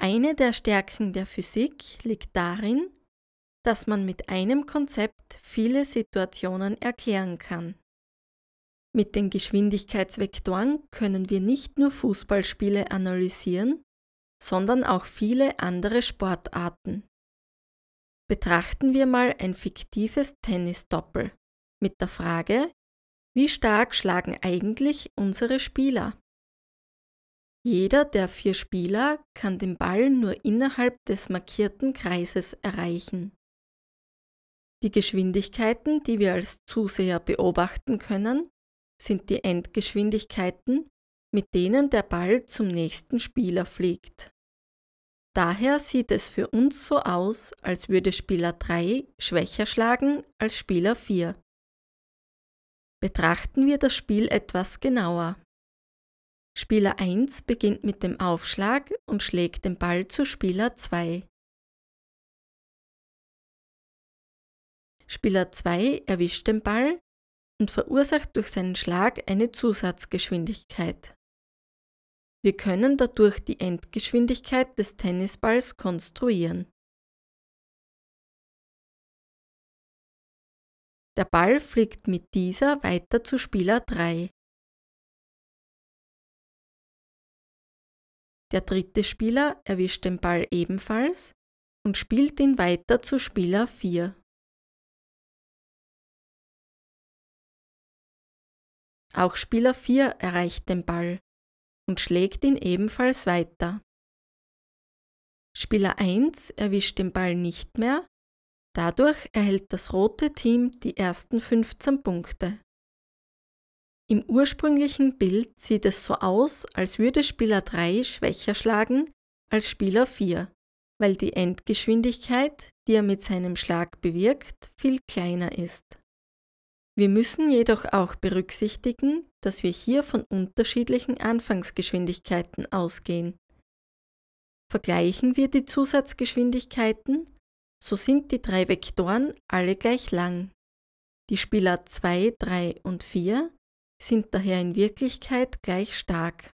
Eine der Stärken der Physik liegt darin, dass man mit einem Konzept viele Situationen erklären kann. Mit den Geschwindigkeitsvektoren können wir nicht nur Fußballspiele analysieren, sondern auch viele andere Sportarten. Betrachten wir mal ein fiktives Tennisdoppel mit der Frage, wie stark schlagen eigentlich unsere Spieler? Jeder der vier Spieler kann den Ball nur innerhalb des markierten Kreises erreichen. Die Geschwindigkeiten, die wir als Zuseher beobachten können, sind die Endgeschwindigkeiten, mit denen der Ball zum nächsten Spieler fliegt. Daher sieht es für uns so aus, als würde Spieler 3 schwächer schlagen als Spieler 4. Betrachten wir das Spiel etwas genauer. Spieler 1 beginnt mit dem Aufschlag und schlägt den Ball zu Spieler 2. Spieler 2 erwischt den Ball und verursacht durch seinen Schlag eine Zusatzgeschwindigkeit. Wir können dadurch die Endgeschwindigkeit des Tennisballs konstruieren. Der Ball fliegt mit dieser weiter zu Spieler 3. Der dritte Spieler erwischt den Ball ebenfalls und spielt ihn weiter zu Spieler 4. Auch Spieler 4 erreicht den Ball und schlägt ihn ebenfalls weiter. Spieler 1 erwischt den Ball nicht mehr, dadurch erhält das rote Team die ersten 15 Punkte. Im ursprünglichen Bild sieht es so aus, als würde Spieler 3 schwächer schlagen als Spieler 4, weil die Endgeschwindigkeit, die er mit seinem Schlag bewirkt, viel kleiner ist. Wir müssen jedoch auch berücksichtigen, dass wir hier von unterschiedlichen Anfangsgeschwindigkeiten ausgehen. Vergleichen wir die Zusatzgeschwindigkeiten, so sind die drei Vektoren alle gleich lang. Die Spieler 2, 3 und 4 sind daher in Wirklichkeit gleich stark.